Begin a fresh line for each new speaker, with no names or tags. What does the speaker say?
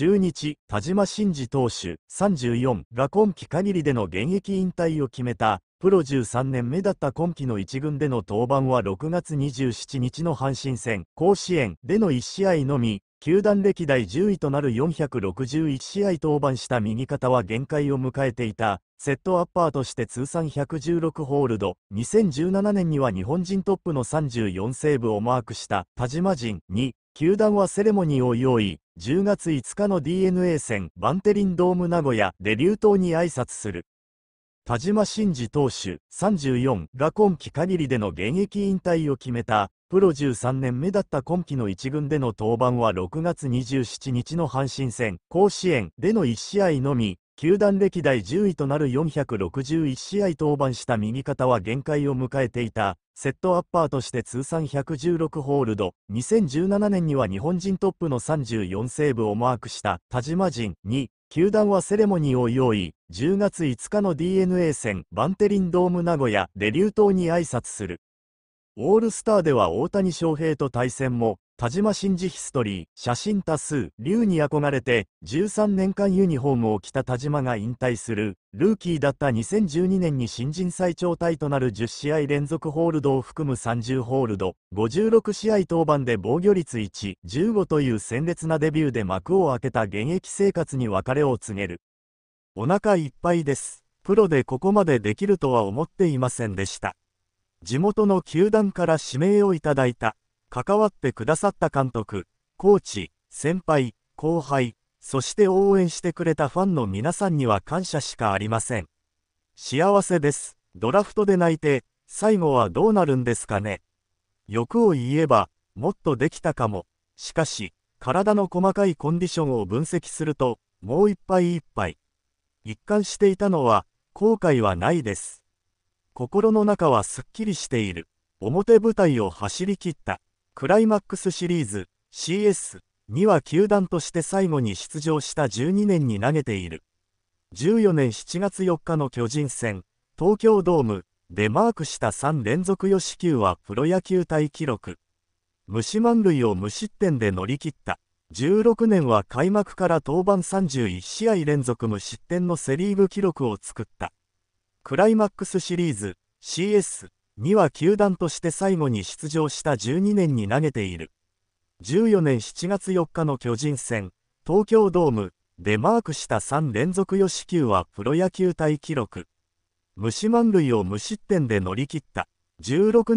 中日、田島真嗣投手34が今季限りでの現役引退を決めた、プロ13年目だった今季の1軍での登板は6月27日の阪神戦、甲子園での1試合のみ、球団歴代10位となる461試合登板した右肩は限界を迎えていた、セットアッパーとして通算116ホールド、2017年には日本人トップの34セーブをマークした田島陣に、球団はセレモニーを用意、10月5日の DNA 戦バンテリンドーム名古屋で流頭に挨拶する。田島真嗣投手34が今季限りでの現役引退を決めた、プロ13年目だった今季の1軍での登板は6月27日の阪神戦、甲子園での1試合のみ、球団歴代10位となる461試合登板した右肩は限界を迎えていた、セットアッパーとして通算116ホールド、2017年には日本人トップの34セーブをマークした田島陣に、球団はセレモニーを用意、10月5日の DNA 戦バンテリンドーム名古屋デリュー島に挨拶する。オールスターでは大谷翔平と対戦も、田島真嗣ヒストリー、写真多数、竜に憧れて、13年間ユニフォームを着た田島が引退する、ルーキーだった2012年に新人最長タイとなる10試合連続ホールドを含む30ホールド、56試合登板で防御率1、15という鮮烈なデビューで幕を開けた現役生活に別れを告げる。お腹いっぱいです。プロでここまでできるとは思っていませんでした。地元の球団から指名をいただいた。関わってくださった監督、コーチ、先輩、後輩、そして応援してくれたファンの皆さんには感謝しかありません。幸せです。ドラフトで泣いて、最後はどうなるんですかね。欲を言えば、もっとできたかも。しかし、体の細かいコンディションを分析すると、もういっぱいいっぱい。一貫していたのは、後悔はないです。心の中はすっきりしている。表舞台を走り切った。クライマックスシリーズ CS には球団として最後に出場した12年に投げている。14年7月4日の巨人戦、東京ドームでマークした3連続四死球はプロ野球対記録。虫満塁を無失点で乗り切った。16年は開幕から登板31試合連続無失点のセリーグ記録を作った。クライマックスシリーズ CS 2は球団として最後に出場した12年に投げている。14年7月4日の巨人戦、東京ドームでマークした3連続四四球はプロ野球タイ記録。虫満塁を無失点で乗り切った。16